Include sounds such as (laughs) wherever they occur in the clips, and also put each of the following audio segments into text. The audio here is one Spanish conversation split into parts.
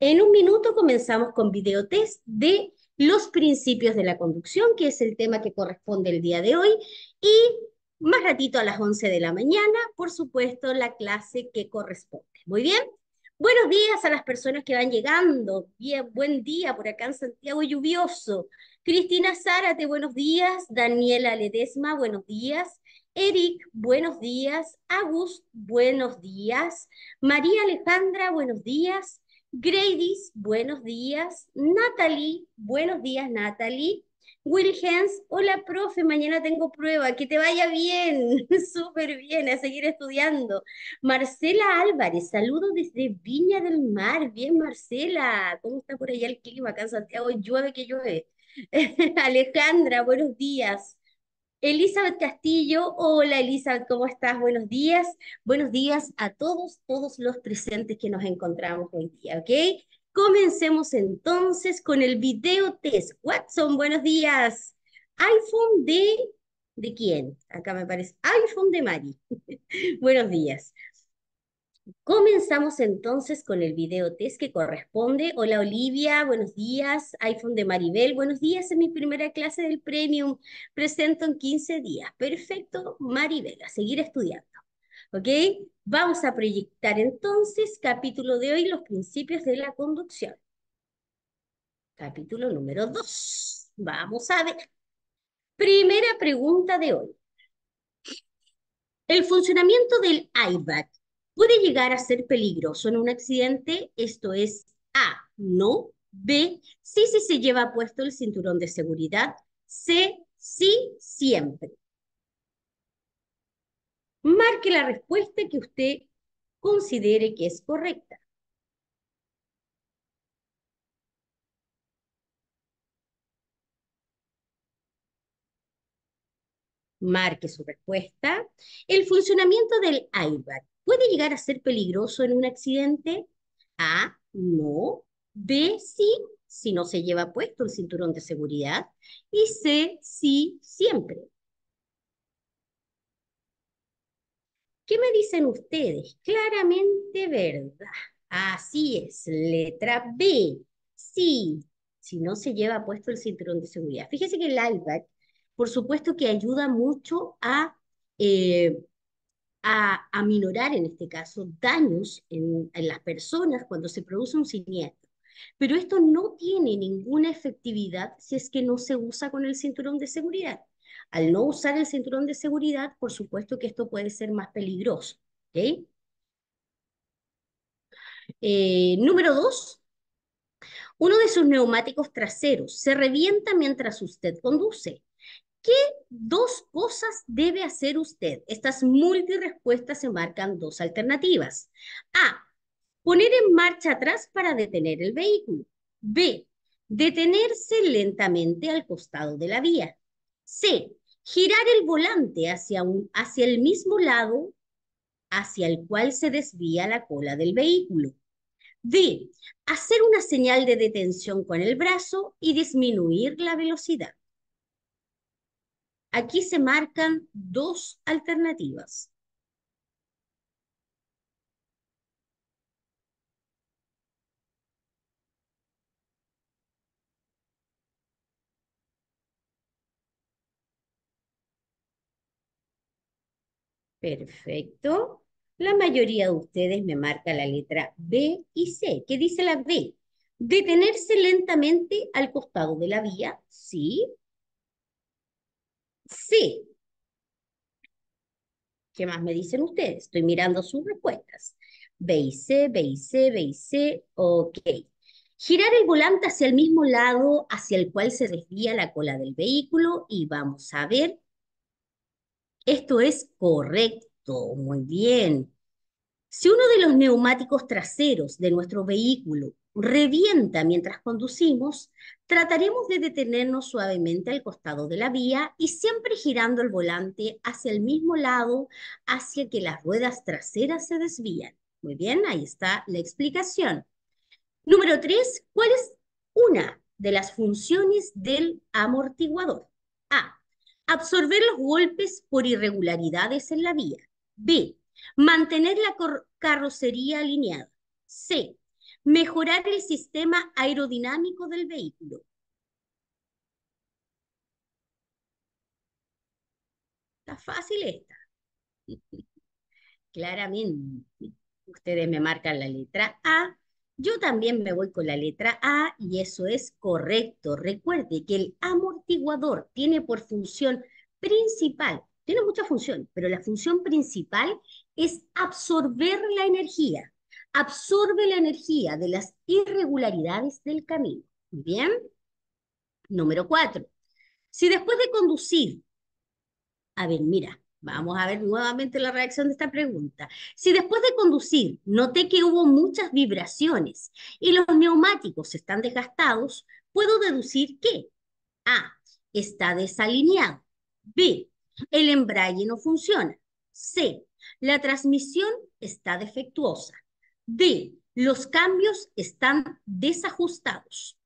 En un minuto comenzamos con videotest de los principios de la conducción, que es el tema que corresponde el día de hoy, y más ratito a las 11 de la mañana, por supuesto, la clase que corresponde. Muy bien. Buenos días a las personas que van llegando. Bien, buen día por acá en Santiago lluvioso. Cristina Zárate, buenos días. Daniela Ledesma, buenos días. Eric, buenos días. Agus, buenos días. María Alejandra, buenos días. Gradys, buenos días. Natalie, buenos días, Natalie. Hens, hola profe, mañana tengo prueba, que te vaya bien, (laughs) súper bien, a seguir estudiando. Marcela Álvarez, saludos desde Viña del Mar, bien Marcela, ¿cómo está por allá el clima acá en Santiago? Llueve que llueve. (laughs) Alejandra, buenos días. Elizabeth Castillo, hola Elizabeth, ¿cómo estás? Buenos días. Buenos días a todos, todos los presentes que nos encontramos hoy día, ¿ok? Comencemos entonces con el video test. Watson, buenos días. iPhone de... ¿De quién? Acá me parece. iPhone de Mari. (laughs) buenos días. Comenzamos entonces con el video test que corresponde. Hola Olivia, buenos días. iPhone de Maribel, buenos días. Es mi primera clase del Premium. Presento en 15 días. Perfecto, Maribel, a seguir estudiando. ¿Ok? Vamos a proyectar entonces capítulo de hoy, los principios de la conducción. Capítulo número 2. Vamos a ver. Primera pregunta de hoy. El funcionamiento del IVAC puede llegar a ser peligroso en un accidente, esto es A, no, B, sí, sí, se lleva puesto el cinturón de seguridad, C, sí, siempre. Marque la respuesta que usted considere que es correcta. Marque su respuesta. El funcionamiento del airbag ¿Puede llegar a ser peligroso en un accidente? A, no. B, sí, si no se lleva puesto el cinturón de seguridad. Y C, sí, siempre. ¿Qué me dicen ustedes? Claramente verdad. Así es, letra B. Sí, si no se lleva puesto el cinturón de seguridad. Fíjese que el IVAC, por supuesto que ayuda mucho a eh, a, minorar, en este caso, daños en, las personas cuando se produce un siniestro. Pero esto no tiene ninguna efectividad si es que no se usa con el cinturón de seguridad. Al no usar el cinturón de seguridad, por supuesto que esto puede ser más peligroso. ¿okay? Eh, número dos, uno de sus neumáticos traseros se revienta mientras usted conduce. ¿Qué dos cosas debe hacer usted? Estas multirespuestas se marcan dos alternativas. A. Poner en marcha atrás para detener el vehículo. B. Detenerse lentamente al costado de la vía. C. Girar el volante hacia, hacia el mismo lado hacia el cual se desvía la cola del vehículo. D. Hacer una señal de detención con el brazo y disminuir la velocidad. Aquí se marcan dos alternativas. Perfecto. La mayoría de ustedes me marca la letra B y C. ¿Qué dice la B? Detenerse lentamente al costado de la vía, sí. Sí. ¿Qué más me dicen ustedes? Estoy mirando sus respuestas. B y C, B C, B C. Ok. Girar el volante hacia el mismo lado hacia el cual se desvía la cola del vehículo y vamos a ver. Esto es correcto. Muy bien. Si uno de los neumáticos traseros de nuestro vehículo revienta mientras conducimos, trataremos de detenernos suavemente al costado de la vía y siempre girando el volante hacia el mismo lado, hacia que las ruedas traseras se desvían. Muy bien, ahí está la explicación. Número tres, ¿cuál es una de las funciones del amortiguador? A. Absorber los golpes por irregularidades en la vía. B. Mantener la carrocería alineada. C mejorar el sistema aerodinámico del vehículo. Está fácil esta. Claramente. Ustedes me marcan la letra A. Yo también me voy con la letra A y eso es correcto. Recuerde que el amortiguador tiene por función principal, tiene mucha función, pero la función principal es absorber la energía absorbe la energía de las irregularidades del camino. ¿Bien? Número cuatro. Si después de conducir, a ver, mira, vamos a ver nuevamente la reacción de esta pregunta. Si después de conducir noté que hubo muchas vibraciones y los neumáticos están desgastados, puedo deducir que A. Está desalineado. B. El embrague no funciona. C. La transmisión está defectuosa. D, los cambios están desajustados.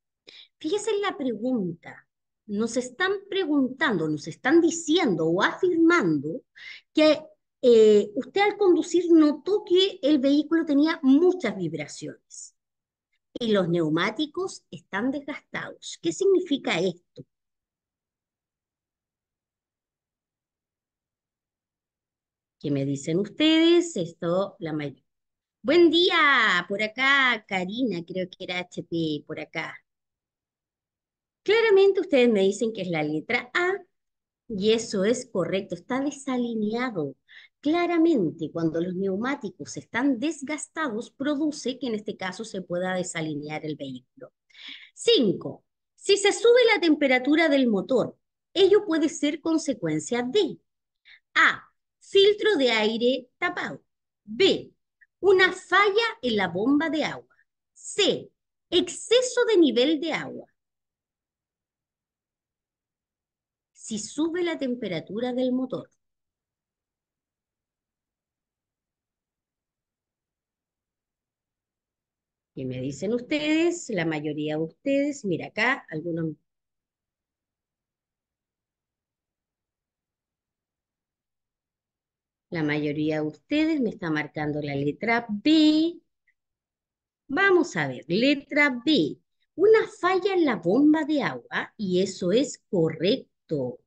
Fíjese en la pregunta. Nos están preguntando, nos están diciendo o afirmando que eh, usted al conducir notó que el vehículo tenía muchas vibraciones y los neumáticos están desgastados. ¿Qué significa esto? ¿Qué me dicen ustedes? Esto, la mayoría Buen día, por acá Karina, creo que era HP, por acá. Claramente ustedes me dicen que es la letra A y eso es correcto, está desalineado. Claramente, cuando los neumáticos están desgastados, produce que en este caso se pueda desalinear el vehículo. Cinco. Si se sube la temperatura del motor, ello puede ser consecuencia de A. Filtro de aire tapado. B una falla en la bomba de agua. C. Exceso de nivel de agua. Si sube la temperatura del motor. qué me dicen ustedes, la mayoría de ustedes, mira acá, algunos La mayoría de ustedes me está marcando la letra B. Vamos a ver, letra B. Una falla en la bomba de agua y eso es correcto.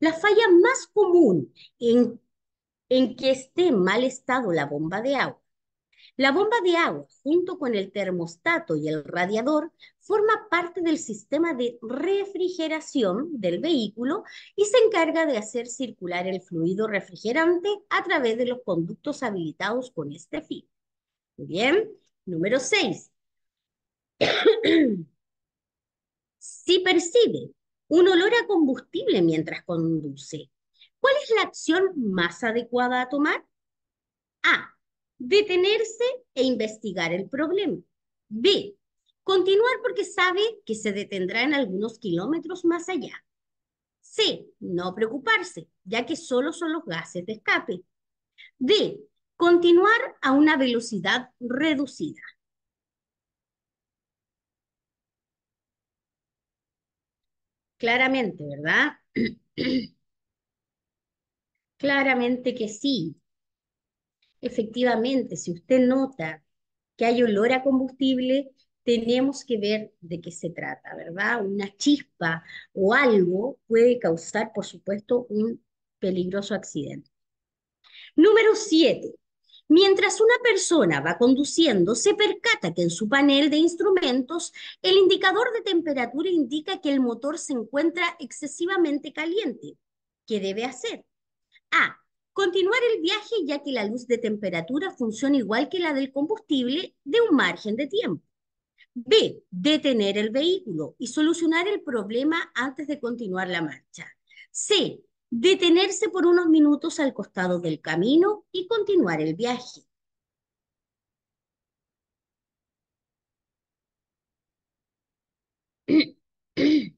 La falla más común en, en que esté en mal estado la bomba de agua la bomba de agua, junto con el termostato y el radiador, forma parte del sistema de refrigeración del vehículo y se encarga de hacer circular el fluido refrigerante a través de los conductos habilitados con este fin. Muy bien. Número 6. (clears throat) si percibe un olor a combustible mientras conduce, ¿cuál es la acción más adecuada a tomar? A detenerse e investigar el problema. B, continuar porque sabe que se detendrá en algunos kilómetros más allá. C, no preocuparse, ya que solo son los gases de escape. D, continuar a una velocidad reducida. Claramente, ¿verdad? (clears throat) Claramente que sí efectivamente, si usted nota que hay olor a combustible, tenemos que ver de qué se trata, ¿verdad? Una chispa o algo puede causar, por supuesto, un peligroso accidente. Número 7. Mientras una persona va conduciendo, se percata que en su panel de instrumentos el indicador de temperatura indica que el motor se encuentra excesivamente caliente. ¿Qué debe hacer? A. Continuar el viaje ya que la luz de temperatura funciona igual que la del combustible de un margen de tiempo. B. Detener el vehículo y solucionar el problema antes de continuar la marcha. C. Detenerse por unos minutos al costado del camino y continuar el viaje. (clears throat)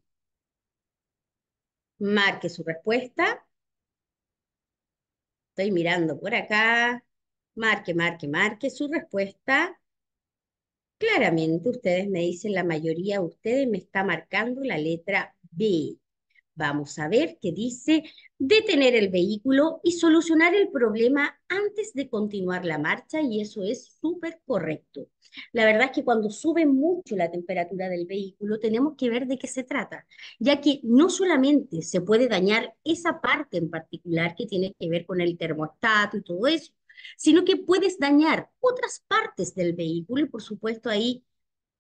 Marque su respuesta. Estoy mirando por acá. Marque, marque, marque su respuesta. Claramente ustedes me dicen, la mayoría de ustedes me está marcando la letra B. Vamos a ver qué dice detener el vehículo y solucionar el problema antes de continuar la marcha y eso es súper correcto. La verdad es que cuando sube mucho la temperatura del vehículo tenemos que ver de qué se trata, ya que no solamente se puede dañar esa parte en particular que tiene que ver con el termostato y todo eso, sino que puedes dañar otras partes del vehículo y por supuesto ahí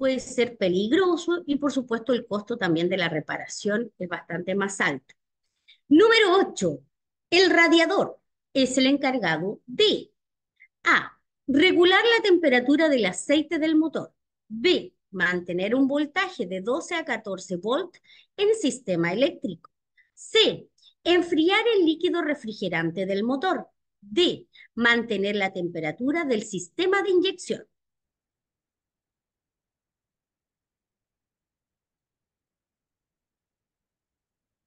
puede ser peligroso y por supuesto el costo también de la reparación es bastante más alto. Número 8. El radiador es el encargado de A. Regular la temperatura del aceite del motor. B. Mantener un voltaje de 12 a 14 volt en sistema eléctrico. C. Enfriar el líquido refrigerante del motor. D. Mantener la temperatura del sistema de inyección.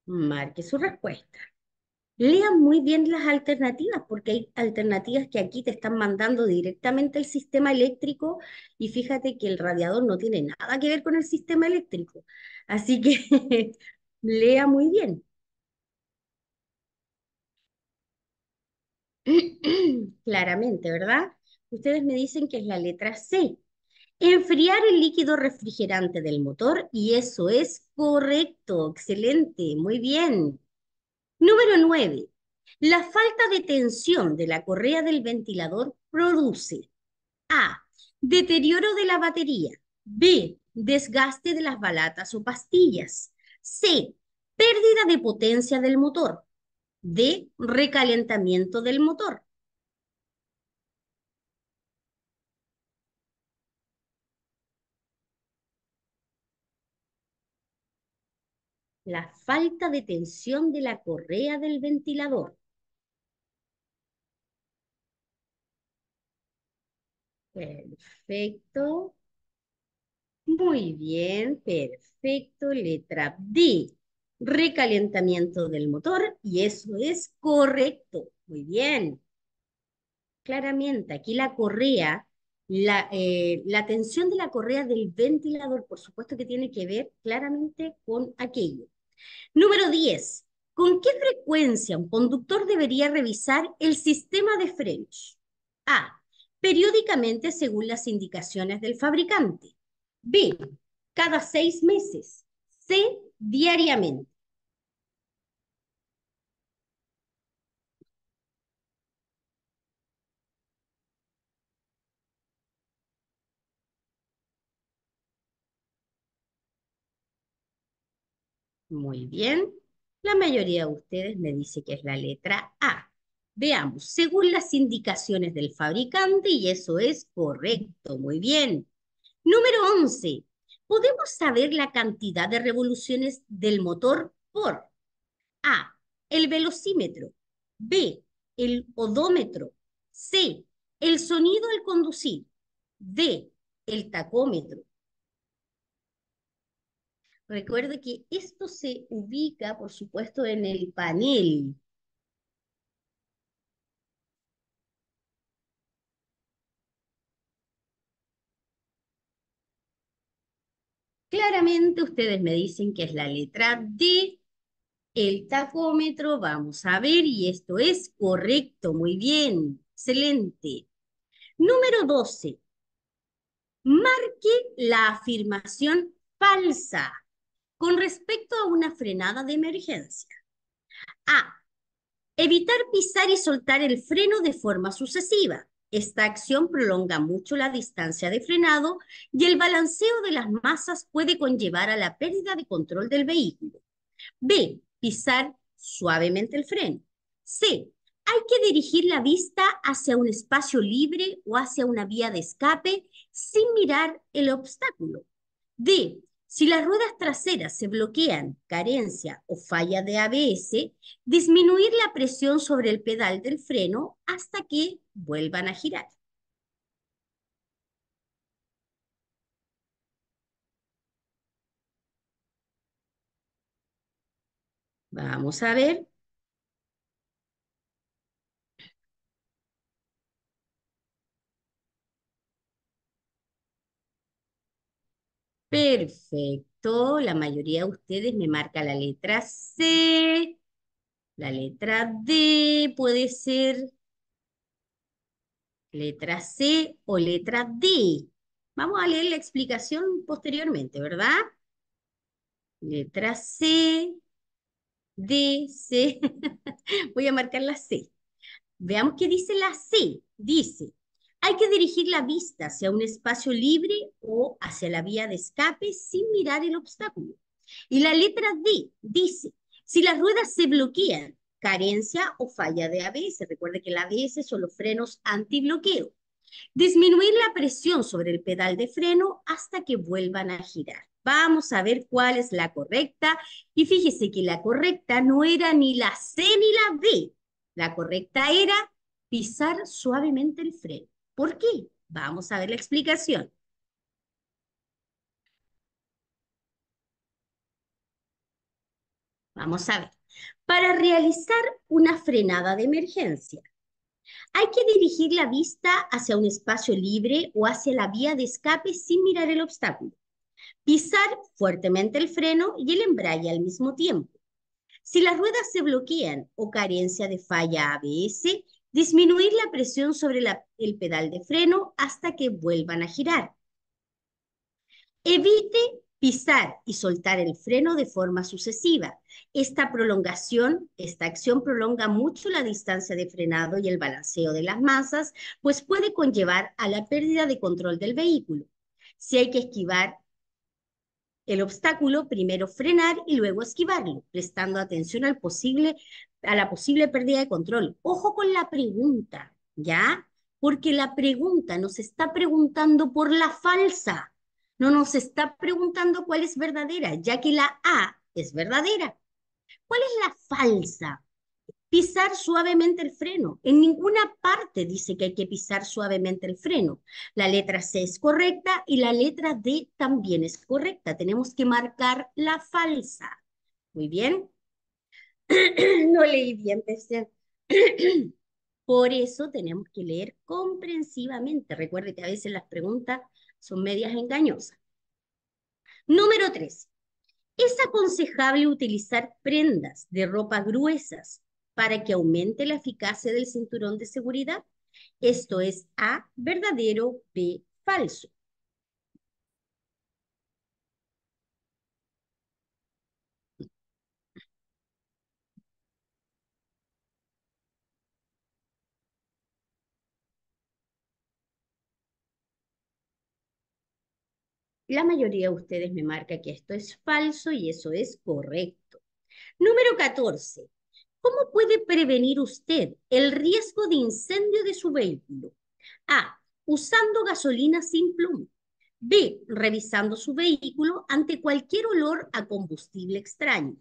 Marque su respuesta. Lea muy bien las alternativas, porque hay alternativas que aquí te están mandando directamente al sistema eléctrico y fíjate que el radiador no tiene nada que ver con el sistema eléctrico. Así que (laughs) lea muy bien. (clears throat) Claramente, ¿verdad? Ustedes me dicen que es la letra C. Enfriar el líquido refrigerante del motor y eso es correcto, excelente, muy bien. Número 9. La falta de tensión de la correa del ventilador produce A. Deterioro de la batería. B. Desgaste de las balatas o pastillas. C. Pérdida de potencia del motor. D. Recalentamiento del motor. la falta de tensión de la correa del ventilador. Perfecto. Muy bien, perfecto. Letra D. Recalentamiento del motor y eso es correcto. Muy bien. Claramente, aquí la correa, la, eh, la tensión de la correa del ventilador, por supuesto que tiene que ver claramente con aquello. Número 10. ¿Con qué frecuencia un conductor debería revisar el sistema de frenos? A. Periódicamente según las indicaciones del fabricante. B. Cada seis meses. C. Diariamente. Muy bien. La mayoría de ustedes me dice que es la letra A. Veamos, según las indicaciones del fabricante, y eso es correcto, muy bien. Número 11. Podemos saber la cantidad de revoluciones del motor por A. El velocímetro. B. El odómetro. C. El sonido al conducir. D. El tacómetro. Recuerde que esto se ubica, por supuesto, en el panel. Claramente ustedes me dicen que es la letra D, el tacómetro, vamos a ver, y esto es correcto, muy bien, excelente. Número 12. Marque la afirmación falsa con respecto a una frenada de emergencia. A. Evitar pisar y soltar el freno de forma sucesiva. Esta acción prolonga mucho la distancia de frenado y el balanceo de las masas puede conllevar a la pérdida de control del vehículo. B. Pisar suavemente el freno. C. Hay que dirigir la vista hacia un espacio libre o hacia una vía de escape sin mirar el obstáculo. D. Si las ruedas traseras se bloquean, carencia o falla de ABS, disminuir la presión sobre el pedal del freno hasta que vuelvan a girar. Vamos a ver Perfecto, la mayoría de ustedes me marca la letra C, la letra D puede ser letra C o letra D. Vamos a leer la explicación posteriormente, ¿verdad? Letra C, D, C. (laughs) Voy a marcar la C. Veamos qué dice la C. Dice, hay que dirigir la vista hacia un espacio libre o hacia la vía de escape sin mirar el obstáculo. Y la letra D dice, si las ruedas se bloquean, carencia o falla de ABS. Recuerde que el ABS son los frenos antibloqueo. Disminuir la presión sobre el pedal de freno hasta que vuelvan a girar. Vamos a ver cuál es la correcta. Y fíjese que la correcta no era ni la C ni la D. La correcta era pisar suavemente el freno. ¿Por qué? Vamos a ver la explicación. Vamos a ver. Para realizar una frenada de emergencia, hay que dirigir la vista hacia un espacio libre o hacia la vía de escape sin mirar el obstáculo. Pisar fuertemente el freno y el embrague al mismo tiempo. Si las ruedas se bloquean o carencia de falla ABS, disminuir la presión sobre el pedal de freno hasta que vuelvan a girar. Evite pisar y soltar el freno de forma sucesiva. Esta prolongación, esta acción prolonga mucho la distancia de frenado y el balanceo de las masas, pues puede conllevar a la pérdida de control del vehículo. Si hay que esquivar el obstáculo, primero frenar y luego esquivarlo, prestando atención al posible a la posible pérdida de control. Ojo con la pregunta, ¿ya? Porque la pregunta nos está preguntando por la falsa, no nos está preguntando cuál es verdadera, ya que la A es verdadera. ¿Cuál es la falsa? Pisar suavemente el freno. En ninguna parte dice que hay que pisar suavemente el freno. La letra C es correcta y la letra D también es correcta. Tenemos que marcar la falsa. Muy bien. (clears throat) no leí bien, (clears throat) Por eso tenemos que leer comprensivamente. Recuerde que a veces las preguntas son medias engañosas. Número 3. Es aconsejable utilizar prendas de ropa gruesas para que aumente la eficacia del cinturón de seguridad. Esto es A, verdadero, B, falso. La mayoría de ustedes me marca que esto es falso y eso es correcto. Número 14. ¿Cómo puede prevenir usted el riesgo de incendio de su vehículo? A. Usando gasolina sin pluma. B. Revisando su vehículo ante cualquier olor a combustible extraño.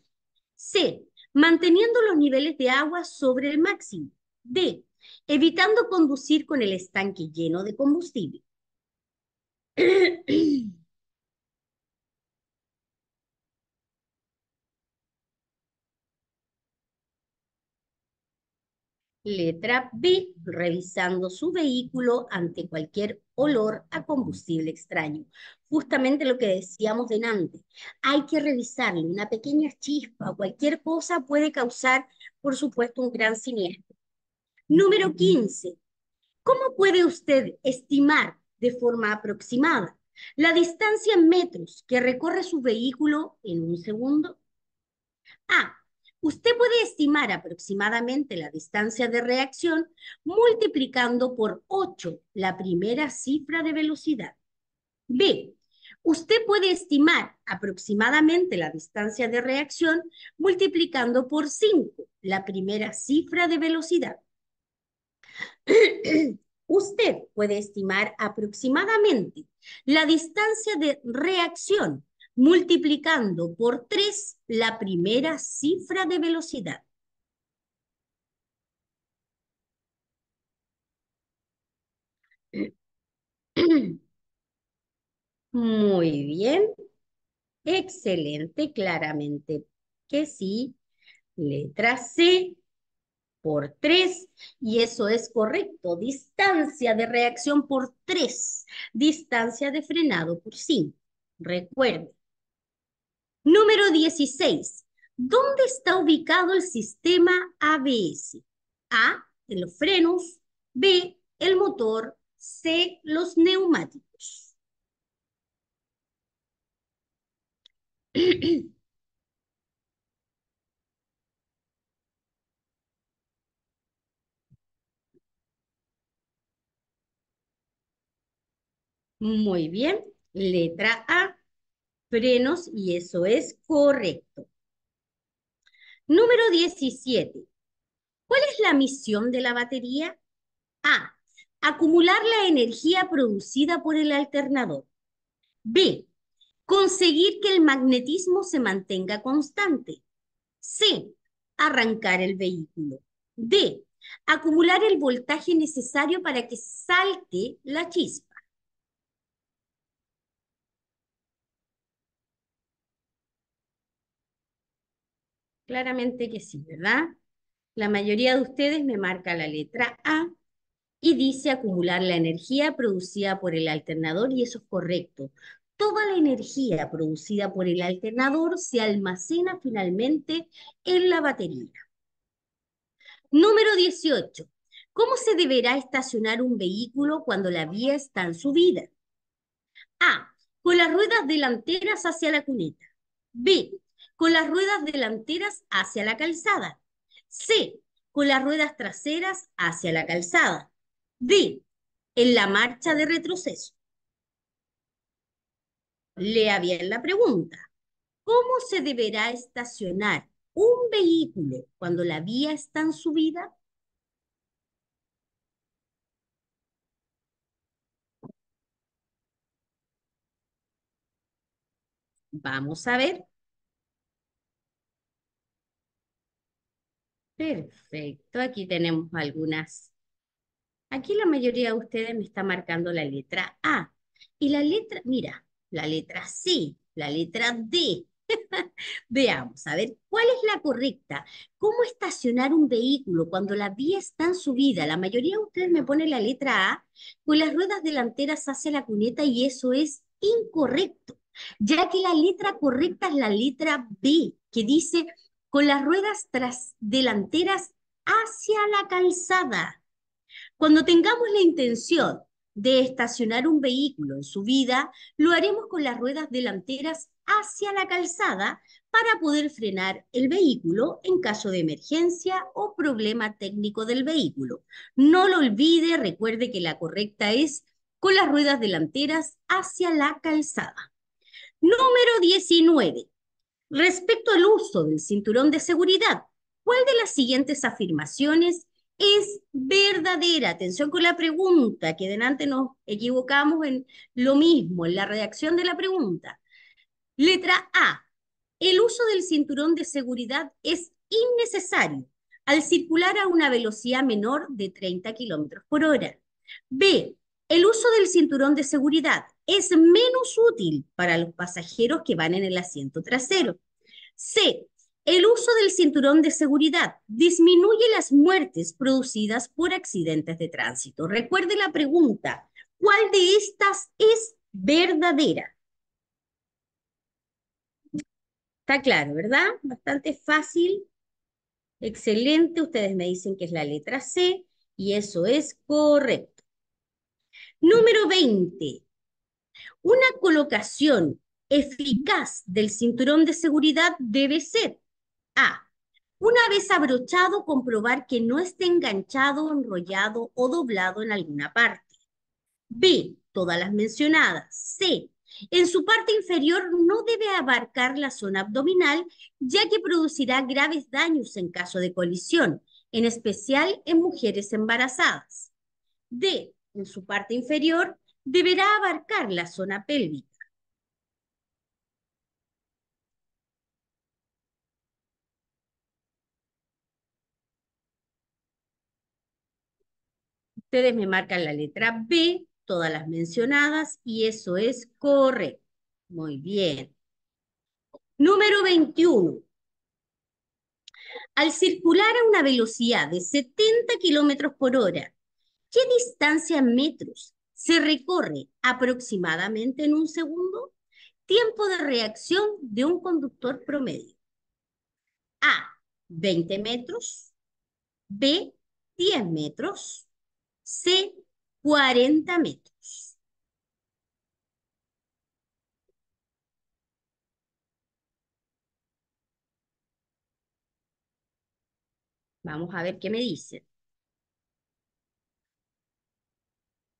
C. Manteniendo los niveles de agua sobre el máximo. D. Evitando conducir con el estanque lleno de combustible. (clears throat) Letra B, revisando su vehículo ante cualquier olor a combustible extraño. Justamente lo que decíamos de delante, hay que revisarlo, una pequeña chispa, cualquier cosa puede causar, por supuesto, un gran siniestro. Número 15, ¿cómo puede usted estimar de forma aproximada la distancia en metros que recorre su vehículo en un segundo? A, Usted puede estimar aproximadamente la distancia de reacción multiplicando por 8 la primera cifra de velocidad. B. Usted puede estimar aproximadamente la distancia de reacción multiplicando por 5 la primera cifra de velocidad. (clears throat) Usted puede estimar aproximadamente la distancia de reacción multiplicando por 3 la primera cifra de velocidad. Muy bien. Excelente, claramente que sí. Letra C por 3. Y eso es correcto. Distancia de reacción por 3. Distancia de frenado por 5. Recuerda. Número 16. ¿Dónde está ubicado el sistema ABS? A, en los frenos, B, el motor, C, los neumáticos. (clears throat) Muy bien, letra A frenos y eso es correcto. Número 17. ¿Cuál es la misión de la batería? A. Acumular la energía producida por el alternador. B. Conseguir que el magnetismo se mantenga constante. C. Arrancar el vehículo. D. Acumular el voltaje necesario para que salte la chispa. Claramente que sí, ¿verdad? La mayoría de ustedes me marca la letra A y dice acumular la energía producida por el alternador y eso es correcto. Toda la energía producida por el alternador se almacena finalmente en la batería. Número 18. ¿Cómo se deberá estacionar un vehículo cuando la vía está en subida? A. Con las ruedas delanteras hacia la cuneta. B con las ruedas delanteras hacia la calzada. C, con las ruedas traseras hacia la calzada. D, en la marcha de retroceso. Lea bien la pregunta. ¿Cómo se deberá estacionar un vehículo cuando la vía está en subida? Vamos a ver. Perfecto, aquí tenemos algunas. Aquí la mayoría de ustedes me está marcando la letra A. Y la letra, mira, la letra C, la letra D. (laughs) Veamos, a ver, ¿cuál es la correcta? ¿Cómo estacionar un vehículo cuando la vía está en subida? La mayoría de ustedes me pone la letra A con pues las ruedas delanteras hacia la cuneta y eso es incorrecto, ya que la letra correcta es la letra B, que dice con las ruedas tras delanteras hacia la calzada. Cuando tengamos la intención de estacionar un vehículo en subida, lo haremos con las ruedas delanteras hacia la calzada para poder frenar el vehículo en caso de emergencia o problema técnico del vehículo. No lo olvide, recuerde que la correcta es con las ruedas delanteras hacia la calzada. Número 19. Respecto al uso del cinturón de seguridad, ¿cuál de las siguientes afirmaciones es verdadera? Atención con la pregunta, que delante nos equivocamos en lo mismo, en la redacción de la pregunta. Letra A. El uso del cinturón de seguridad es innecesario al circular a una velocidad menor de 30 km por hora. B. El uso del cinturón de seguridad es menos útil para los pasajeros que van en el asiento trasero. C. El uso del cinturón de seguridad disminuye las muertes producidas por accidentes de tránsito. Recuerde la pregunta, ¿cuál de estas es verdadera? Está claro, ¿verdad? Bastante fácil. Excelente. Ustedes me dicen que es la letra C y eso es correcto. Número 20. Una colocación eficaz del cinturón de seguridad debe ser A. Una vez abrochado, comprobar que no esté enganchado, enrollado o doblado en alguna parte. B. Todas las mencionadas. C. En su parte inferior no debe abarcar la zona abdominal, ya que producirá graves daños en caso de colisión, en especial en mujeres embarazadas. D. En su parte inferior deberá abarcar la zona pélvica. Ustedes me marcan la letra B, todas las mencionadas, y eso es correcto. Muy bien. Número 21. Al circular a una velocidad de 70 kilómetros por hora, ¿qué distancia en metros se recorre aproximadamente en un segundo? Tiempo de reacción de un conductor promedio. A, 20 metros. B, 10 metros. C, 40 metros. Vamos a ver qué me dice.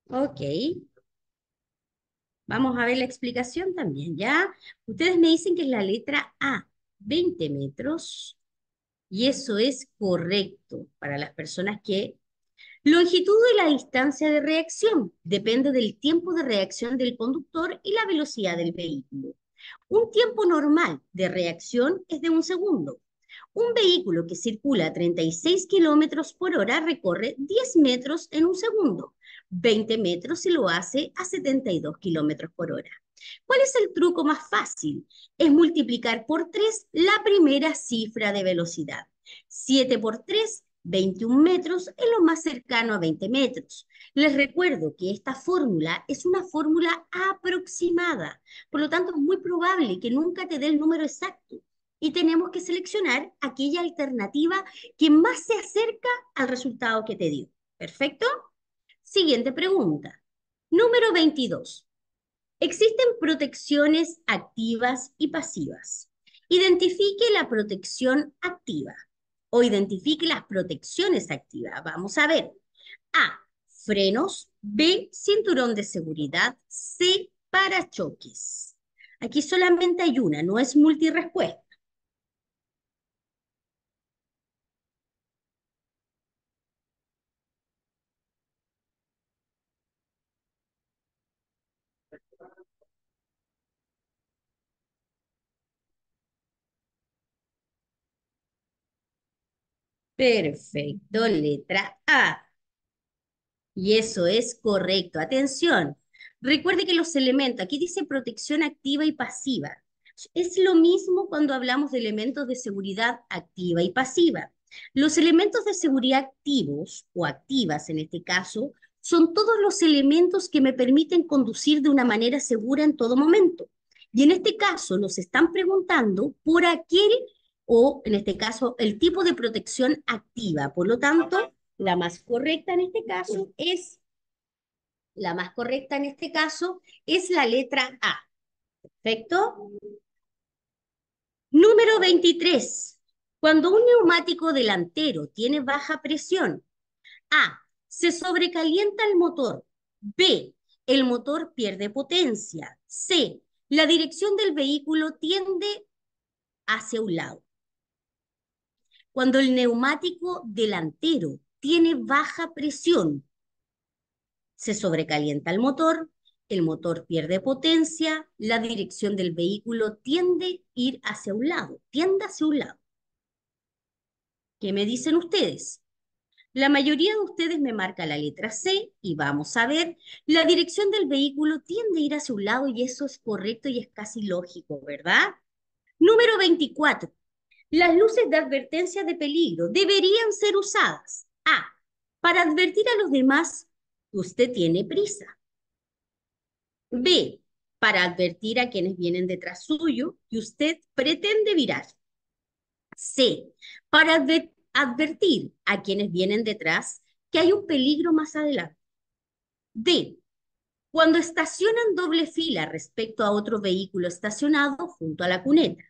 Ok. Vamos a ver la explicación también, ¿ya? Ustedes me dicen que es la letra A, 20 metros, y eso es correcto para las personas que Longitud de la distancia de reacción depende del tiempo de reacción del conductor y la velocidad del vehículo. Un tiempo normal de reacción es de un segundo. Un vehículo que circula a 36 kilómetros por hora recorre 10 metros en un segundo, 20 metros si lo hace a 72 kilómetros por hora. ¿Cuál es el truco más fácil? Es multiplicar por 3 la primera cifra de velocidad. 7 por 3 21 metros es lo más cercano a 20 metros. Les recuerdo que esta fórmula es una fórmula aproximada, por lo tanto es muy probable que nunca te dé el número exacto y tenemos que seleccionar aquella alternativa que más se acerca al resultado que te dio. ¿Perfecto? Siguiente pregunta. Número 22. Existen protecciones activas y pasivas. Identifique la protección activa o identifique las protecciones activas. Vamos a ver. A, frenos. B, cinturón de seguridad. C, parachoques. Aquí solamente hay una, no es multirespuesta. Perfecto, letra A. Y eso es correcto. Atención, recuerde que los elementos, aquí dice protección activa y pasiva. Es lo mismo cuando hablamos de elementos de seguridad activa y pasiva. Los elementos de seguridad activos, o activas en este caso, son todos los elementos que me permiten conducir de una manera segura en todo momento. Y en este caso nos están preguntando por aquel o, en este caso, el tipo de protección activa. Por lo tanto, la más correcta en este caso es la más correcta en este caso es la letra A. ¿Perfecto? Número 23. Cuando un neumático delantero tiene baja presión, A. Se sobrecalienta el motor. B. El motor pierde potencia. C. La dirección del vehículo tiende hacia un lado. Cuando el neumático delantero tiene baja presión, se sobrecalienta el motor, el motor pierde potencia, la dirección del vehículo tiende a ir hacia un lado, tiende hacia un lado. ¿Qué me dicen ustedes? La mayoría de ustedes me marca la letra C y vamos a ver, la dirección del vehículo tiende a ir hacia un lado y eso es correcto y es casi lógico, ¿verdad? Número 24. Las luces de advertencia de peligro deberían ser usadas. A. Para advertir a los demás que usted tiene prisa. B. Para advertir a quienes vienen detrás suyo que usted pretende virar. C. Para advertir a quienes vienen detrás que hay un peligro más adelante. D. Cuando estacionan doble fila respecto a otro vehículo estacionado junto a la cuneta.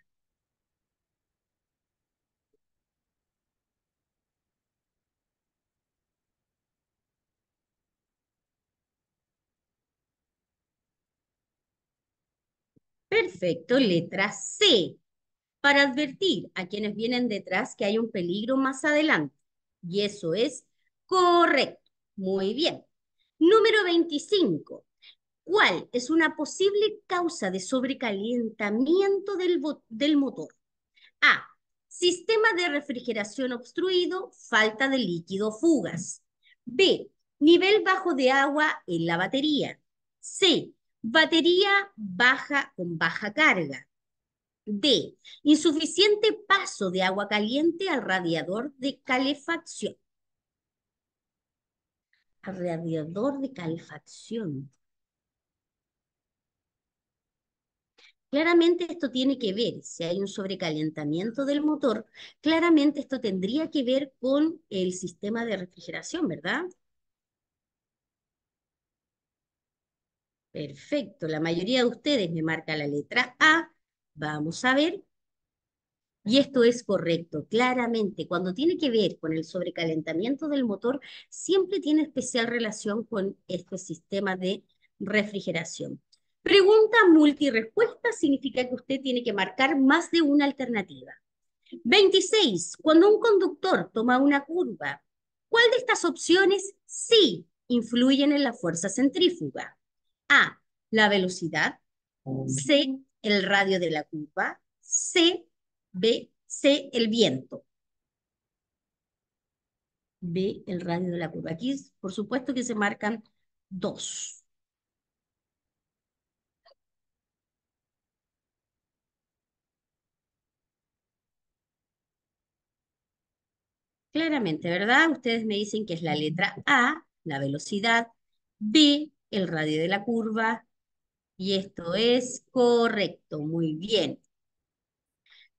Perfecto, letra C. Para advertir a quienes vienen detrás que hay un peligro más adelante. Y eso es correcto. Muy bien. Número 25. ¿Cuál es una posible causa de sobrecalentamiento del, del motor? A. Sistema de refrigeración obstruido, falta de líquido, fugas. B. Nivel bajo de agua en la batería. C. Batería baja con baja carga. D. Insuficiente paso de agua caliente al radiador de calefacción. Al radiador de calefacción. Claramente esto tiene que ver, si hay un sobrecalentamiento del motor, claramente esto tendría que ver con el sistema de refrigeración, ¿verdad? Perfecto, la mayoría de ustedes me marca la letra A. Vamos a ver. Y esto es correcto, claramente. Cuando tiene que ver con el sobrecalentamiento del motor, siempre tiene especial relación con este sistema de refrigeración. Pregunta multirespuesta significa que usted tiene que marcar más de una alternativa. 26. Cuando un conductor toma una curva, ¿cuál de estas opciones sí influyen en la fuerza centrífuga? A, la velocidad, C, el radio de la curva, C, B, C, el viento. B, el radio de la curva. Aquí, por supuesto que se marcan dos. Claramente, ¿verdad? Ustedes me dicen que es la letra A, la velocidad, B, el radio de la curva. Y esto es correcto, muy bien.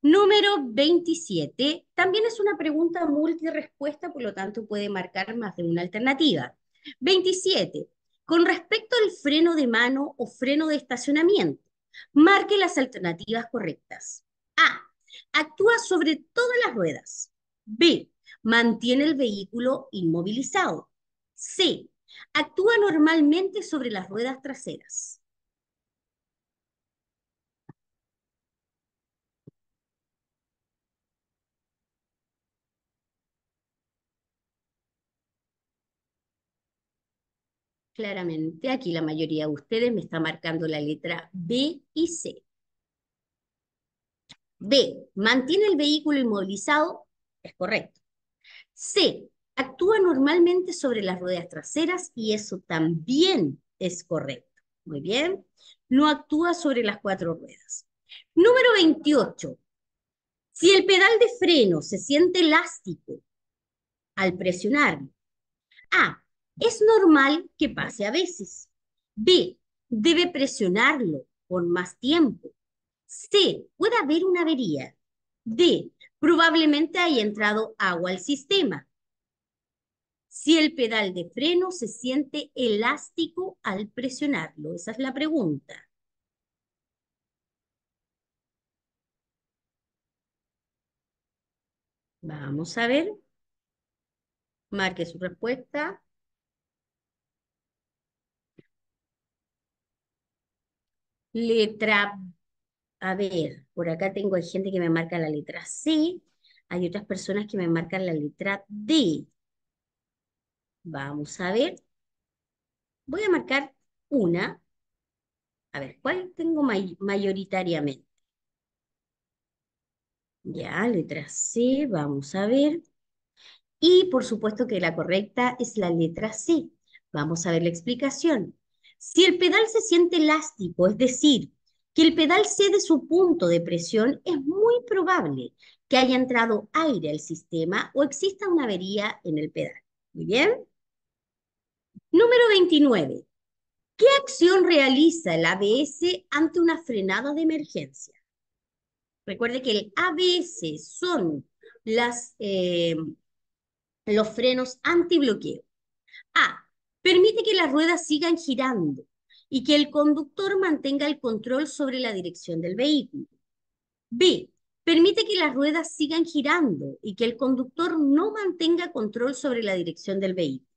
Número 27, también es una pregunta multirespuesta, por lo tanto puede marcar más de una alternativa. 27, con respecto al freno de mano o freno de estacionamiento, marque las alternativas correctas. A, actúa sobre todas las ruedas. B, mantiene el vehículo inmovilizado. C, Actúa normalmente sobre las ruedas traseras. Claramente, aquí la mayoría de ustedes me está marcando la letra B y C. B, mantiene el vehículo inmovilizado, es correcto. C, actúa normalmente sobre las ruedas traseras y eso también es correcto. Muy bien. No actúa sobre las cuatro ruedas. Número 28. Si el pedal de freno se siente elástico al presionarlo, A. Es normal que pase a veces. B. Debe presionarlo con más tiempo. C. Puede haber una avería. D. Probablemente haya entrado agua al sistema si el pedal de freno se siente elástico al presionarlo. Esa es la pregunta. Vamos a ver. Marque su respuesta. Letra, a ver, por acá tengo gente que me marca la letra C, hay otras personas que me marcan la letra D. Vamos a ver. Voy a marcar una. A ver, ¿cuál tengo mayoritariamente? Ya, letra C, vamos a ver. Y por supuesto que la correcta es la letra C. Vamos a ver la explicación. Si el pedal se siente elástico, es decir, que el pedal cede su punto de presión, es muy probable que haya entrado aire al sistema o exista una avería en el pedal. ¿Muy bien? Número 29. ¿Qué acción realiza el ABS ante una frenada de emergencia? Recuerde que el ABS son las, eh, los frenos antibloqueo. A. Permite que las ruedas sigan girando y que el conductor mantenga el control sobre la dirección del vehículo. B. Permite que las ruedas sigan girando y que el conductor no mantenga control sobre la dirección del vehículo.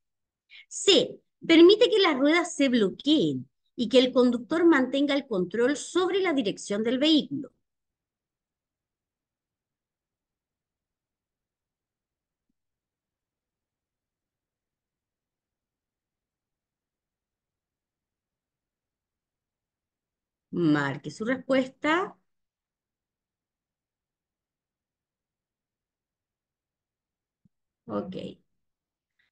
C. Permite que las ruedas se bloqueen y que el conductor mantenga el control sobre la dirección del vehículo. Marque su respuesta. Ok.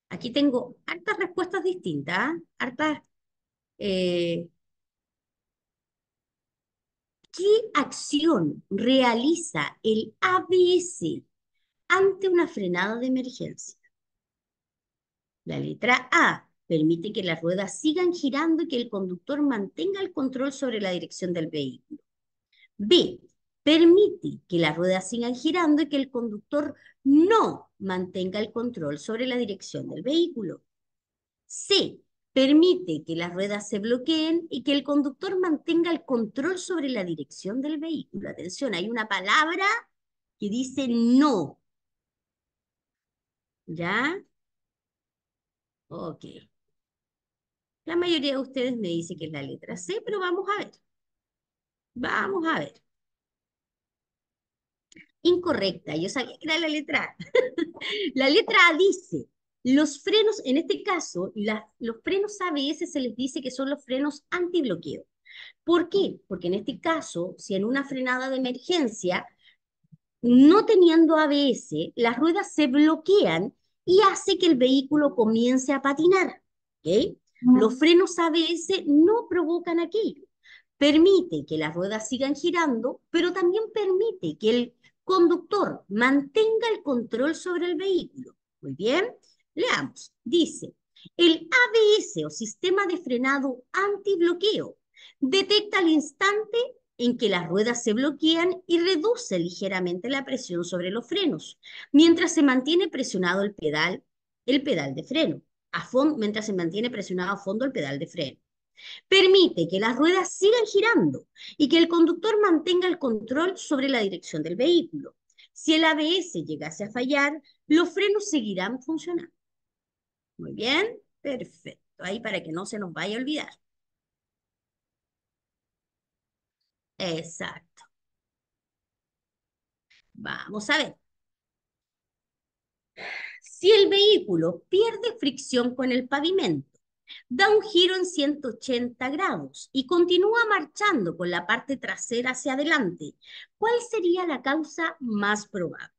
Aquí tengo hartas respuestas distintas, ¿ah? hartas... Eh, ¿Qué acción realiza el ABS ante una frenada de emergencia? La letra A permite que las ruedas sigan girando y que el conductor mantenga el control sobre la dirección del vehículo. B permite que las ruedas sigan girando y que el conductor no mantenga el control sobre la dirección del vehículo. C. Permite que las ruedas se bloqueen y que el conductor mantenga el control sobre la dirección del vehículo. Atención, hay una palabra que dice no. ¿Ya? Ok. La mayoría de ustedes me dice que es la letra C, pero vamos a ver. Vamos a ver incorrecta. Yo sabía que era la letra A. (laughs) la letra A dice, los frenos, en este caso, los frenos ABS se les dice que son los frenos antibloqueo. ¿Por qué? Porque en este caso, si en una frenada de emergencia, no teniendo ABS, las ruedas se bloquean y hace que el vehículo comience a patinar. Los frenos ABS no provocan aquello. Permite que las ruedas sigan girando, pero también permite que el Conductor, mantenga el control sobre el vehículo. Muy bien, leamos. Dice, el ABS o sistema de frenado antibloqueo detecta el instante en que las ruedas se bloquean y reduce ligeramente la presión sobre los frenos, mientras se mantiene presionado el pedal, el pedal de freno, a fondo, mientras se mantiene presionado a fondo el pedal de freno. Permite que las ruedas sigan girando y que el conductor mantenga el control sobre la dirección del vehículo. Si el ABS llegase a fallar, los frenos seguirán funcionando. Muy bien, perfecto. Ahí para que no se nos vaya a olvidar. Exacto. Vamos a ver. Si el vehículo pierde fricción con el pavimento, da un giro en 180 grados y continúa marchando con la parte trasera hacia adelante, ¿cuál sería la causa más probable?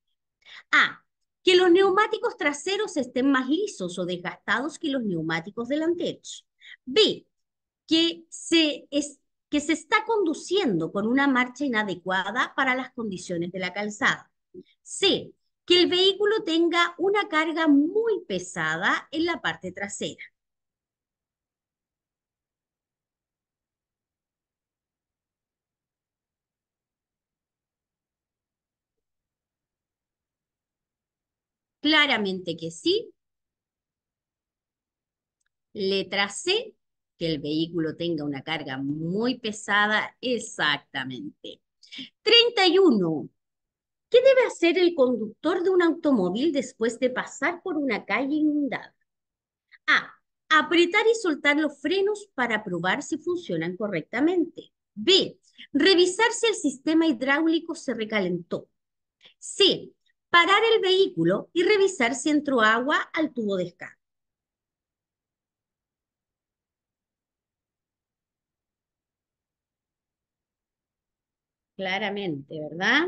A. Que los neumáticos traseros estén más lisos o desgastados que los neumáticos delanteros. B. Que se, que se está conduciendo con una marcha inadecuada para las condiciones de la calzada. C. Que el vehículo tenga una carga muy pesada en la parte trasera. claramente que sí. Letra C, que el vehículo tenga una carga muy pesada, exactamente. 31. ¿Qué debe hacer el conductor de un automóvil después de pasar por una calle inundada? A. Apretar y soltar los frenos para probar si funcionan correctamente. B. Revisar si el sistema hidráulico se recalentó. C parar el vehículo y revisar si entró agua al tubo de escape. Claramente, ¿verdad?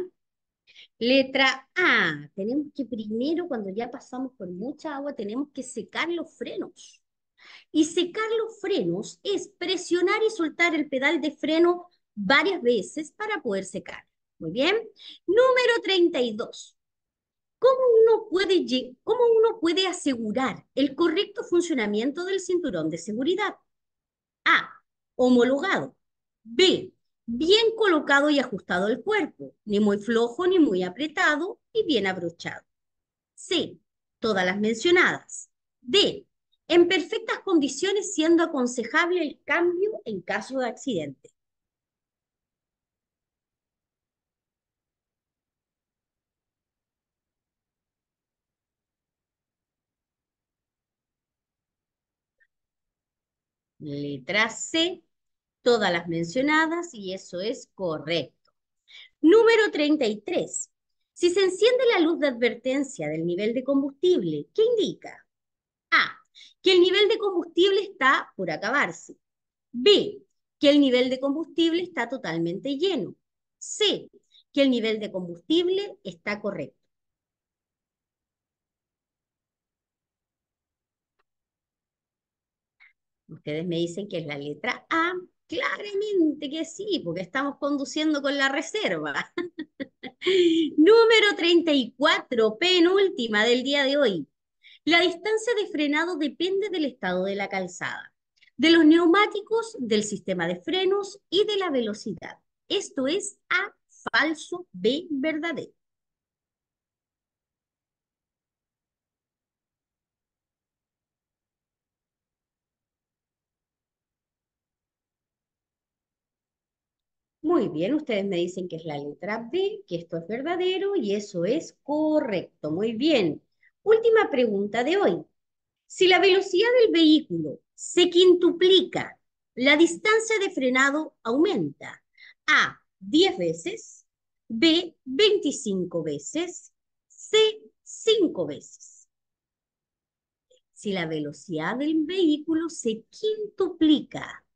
Letra A, tenemos que primero, cuando ya pasamos por mucha agua, tenemos que secar los frenos. Y secar los frenos es presionar y soltar el pedal de freno varias veces para poder secar. Muy bien. Número 32. ¿Cómo uno, puede, uno puede asegurar el correcto funcionamiento del cinturón de seguridad? A. Homologado. B. Bien colocado y ajustado al cuerpo, ni muy flojo ni muy apretado y bien abrochado. C. Todas las mencionadas. D. En perfectas condiciones siendo aconsejable el cambio en caso de accidente. Letra C, todas las mencionadas y eso es correcto. Número 33. Si se enciende la luz de advertencia del nivel de combustible, ¿qué indica? A. Que el nivel de combustible está por acabarse. B. Que el nivel de combustible está totalmente lleno. C. Que el nivel de combustible está correcto. Ustedes me dicen que es la letra A. Claramente que sí, porque estamos conduciendo con la reserva. (laughs) Número 34, penúltima del día de hoy. La distancia de frenado depende del estado de la calzada, de los neumáticos, del sistema de frenos y de la velocidad. Esto es A falso, B verdadero. muy bien, ustedes me dicen que es la letra B, que esto es verdadero y eso es correcto. Muy bien. Última pregunta de hoy. Si la velocidad del vehículo se quintuplica, la distancia de frenado aumenta A 10 veces, B 25 veces, C 5 veces. Si la velocidad del vehículo se quintuplica,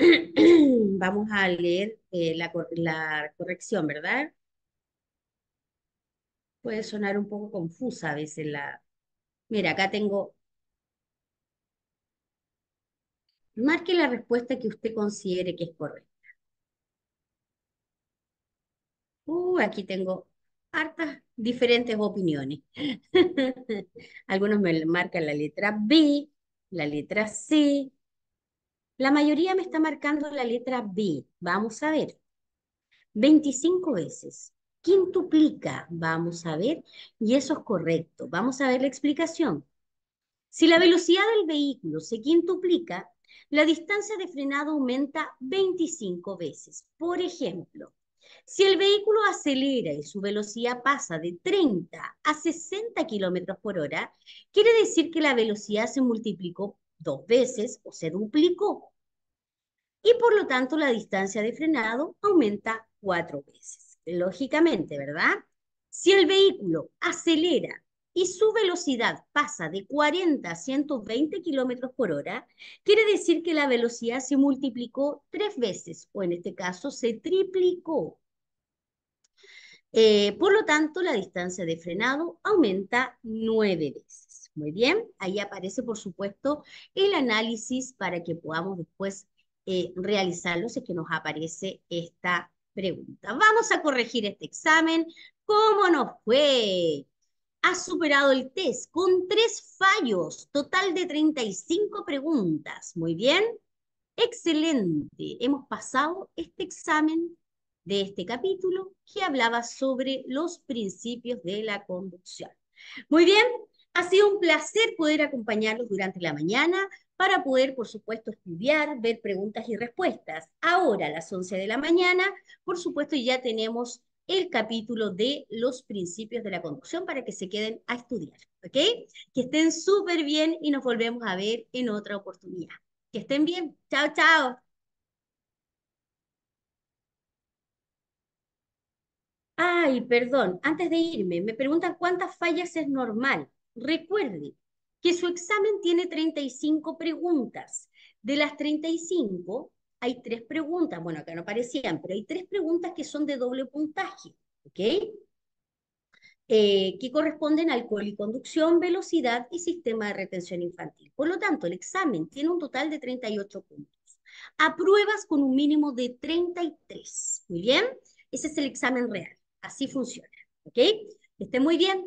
(clears throat) Vamos a leer eh, la, corrección, ¿verdad? Puede sonar un poco confusa a veces la... Mira, acá tengo marque la respuesta que usted considere que es correcta. Uh, aquí tengo hartas diferentes opiniones. (laughs) Algunos me marcan la letra B, la letra C, la mayoría me está marcando la letra B. Vamos a ver. 25 veces. Quintuplica. Vamos a ver. Y eso es correcto. Vamos a ver la explicación. Si la velocidad del vehículo se quintuplica, la distancia de frenado aumenta 25 veces. Por ejemplo, si el vehículo acelera y su velocidad pasa de 30 a 60 kilómetros por hora, quiere decir que la velocidad se multiplicó dos veces o se duplicó. Y por lo tanto la distancia de frenado aumenta cuatro veces. Lógicamente, ¿verdad? Si el vehículo acelera y su velocidad pasa de 40 a 120 kilómetros por hora, quiere decir que la velocidad se multiplicó tres veces, o en este caso se triplicó. Eh, por lo tanto, la distancia de frenado aumenta nueve veces. Muy bien, ahí aparece, por supuesto, el análisis para que podamos después eh, realizarlo si es que nos aparece esta pregunta. Vamos a corregir este examen. ¿Cómo nos fue? Ha superado el test con tres fallos, total de 35 preguntas. Muy bien, excelente. Hemos pasado este examen de este capítulo que hablaba sobre los principios de la conducción. Muy bien, ha sido un placer poder acompañarlos durante la mañana para poder, por supuesto, estudiar, ver preguntas y respuestas. Ahora, a las 11 de la mañana, por supuesto, ya tenemos el capítulo de los principios de la conducción para que se queden a estudiar, ¿ok? Que estén súper bien y nos volvemos a ver en otra oportunidad. Que estén bien. Chao, chao. Ay, perdón, antes de irme, me preguntan cuántas fallas es normal. Recuerde que su examen tiene 35 preguntas. De las 35, hay tres preguntas, bueno, acá no aparecían, pero hay tres preguntas que son de doble puntaje, ¿ok? Eh, que corresponden a alcohol y conducción, velocidad y sistema de retención infantil. Por lo tanto, el examen tiene un total de 38 puntos. Apruebas con un mínimo de 33. Muy bien, ese es el examen real. Así funciona. ¿Ok? esté muy bien.